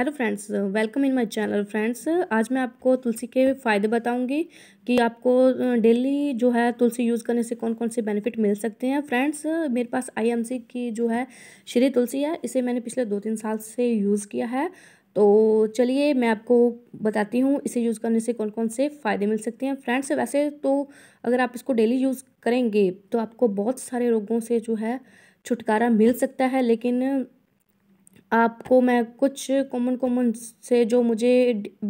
hello friends welcome in my channel friends आज मैं आपको तुलसी के फ़ायदे बताऊंगी कि आपको डेली जो है तुलसी यूज़ करने से कौन कौन से बेनिफिट मिल सकते हैं फ्रेंड्स मेरे पास आईएमसी की जो है श्री तुलसी है इसे मैंने पिछले दो तीन साल से यूज़ किया है तो चलिए मैं आपको बताती हूँ इसे यूज़ करने से कौन कौन से फ़ायदे मिल सकते हैं फ्रेंड्स वैसे तो अगर आप इसको डेली यूज़ करेंगे तो आपको बहुत सारे रोगों से जो है छुटकारा मिल सकता है लेकिन आपको मैं कुछ कॉमन कॉमन से जो मुझे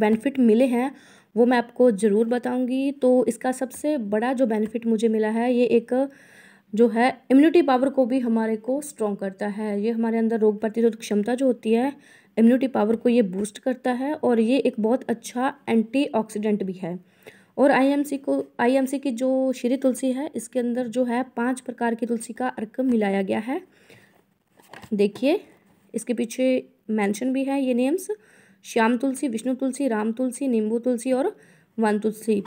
बेनिफिट मिले हैं वो मैं आपको ज़रूर बताऊंगी तो इसका सबसे बड़ा जो बेनिफिट मुझे मिला है ये एक जो है इम्यूनिटी पावर को भी हमारे को स्ट्रॉन्ग करता है ये हमारे अंदर रोग प्रतिरोध क्षमता जो होती है इम्यूनिटी पावर को ये बूस्ट करता है और ये एक बहुत अच्छा एंटी भी है और आईएमसी को आईएमसी की जो श्री तुलसी है इसके अंदर जो है पांच प्रकार की तुलसी का अर्क मिलाया गया है देखिए इसके पीछे मेंशन भी है ये नेम्स श्याम तुलसी विष्णु तुलसी राम तुलसी नींबू तुलसी और वन तुलसी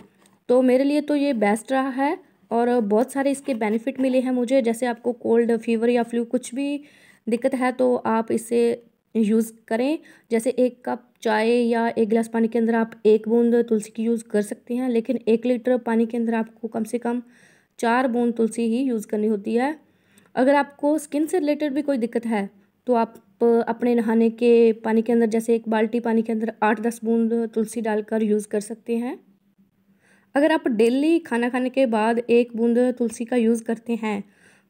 तो मेरे लिए तो ये बेस्ट रहा है और बहुत सारे इसके बेनिफिट मिले हैं मुझे जैसे आपको कोल्ड फीवर या फ्लू कुछ भी दिक्कत है तो आप इसे यूज़ करें जैसे एक कप चाय या एक गिलास पानी के अंदर आप एक बूंद तुलसी की यूज़ कर सकते हैं लेकिन एक लीटर पानी के अंदर आपको कम से कम चार बूंद तुलसी ही यूज़ करनी होती है अगर आपको स्किन से रिलेटेड भी कोई दिक्कत है तो आप अपने नहाने के पानी के अंदर जैसे एक बाल्टी पानी के अंदर आठ दस बूंद तुलसी डालकर यूज़ कर सकते हैं अगर आप डेली खाना खाने के बाद एक बूंद तुलसी का यूज़ करते हैं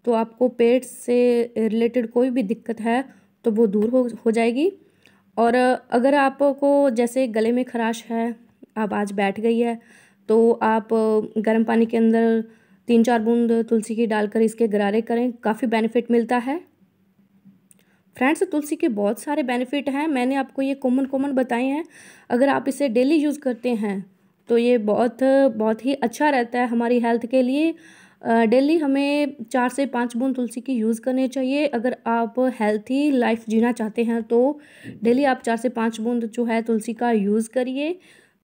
तो आपको पेट से रिलेटेड कोई भी दिक्कत है तो वो दूर हो हो जाएगी और अगर आपको जैसे गले में खराश है आप आज बैठ गई है तो आप गर्म पानी के अंदर तीन चार बूंद तुलसी की डालकर इसके गरारे करें काफ़ी बेनिफिट मिलता है फ्रेंड्स तुलसी के बहुत सारे बेनिफिट हैं मैंने आपको ये कॉमन कॉमन बताए हैं अगर आप इसे डेली यूज़ करते हैं तो ये बहुत बहुत ही अच्छा रहता है हमारी हेल्थ के लिए डेली हमें चार से पाँच बूंद तुलसी की यूज़ करनी चाहिए अगर आप हेल्थी लाइफ जीना चाहते हैं तो डेली आप चार से पाँच बूंद जो है तुलसी का यूज़ करिए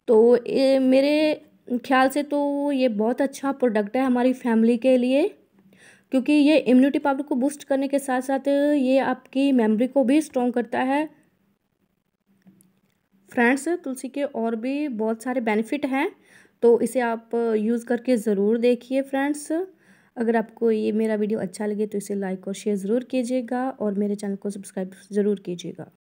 तो ए, मेरे ख्याल से तो ये बहुत अच्छा प्रोडक्ट है हमारी फैमिली के लिए क्योंकि ये इम्यूनिटी पावर को बूस्ट करने के साथ साथ ये आपकी मेमोरी को भी स्ट्रॉन्ग करता है फ्रेंड्स तुलसी के और भी बहुत सारे बेनिफिट हैं तो इसे आप यूज़ करके ज़रूर देखिए फ्रेंड्स अगर आपको ये मेरा वीडियो अच्छा लगे तो इसे लाइक और शेयर ज़रूर कीजिएगा और मेरे चैनल को सब्सक्राइब ज़रूर कीजिएगा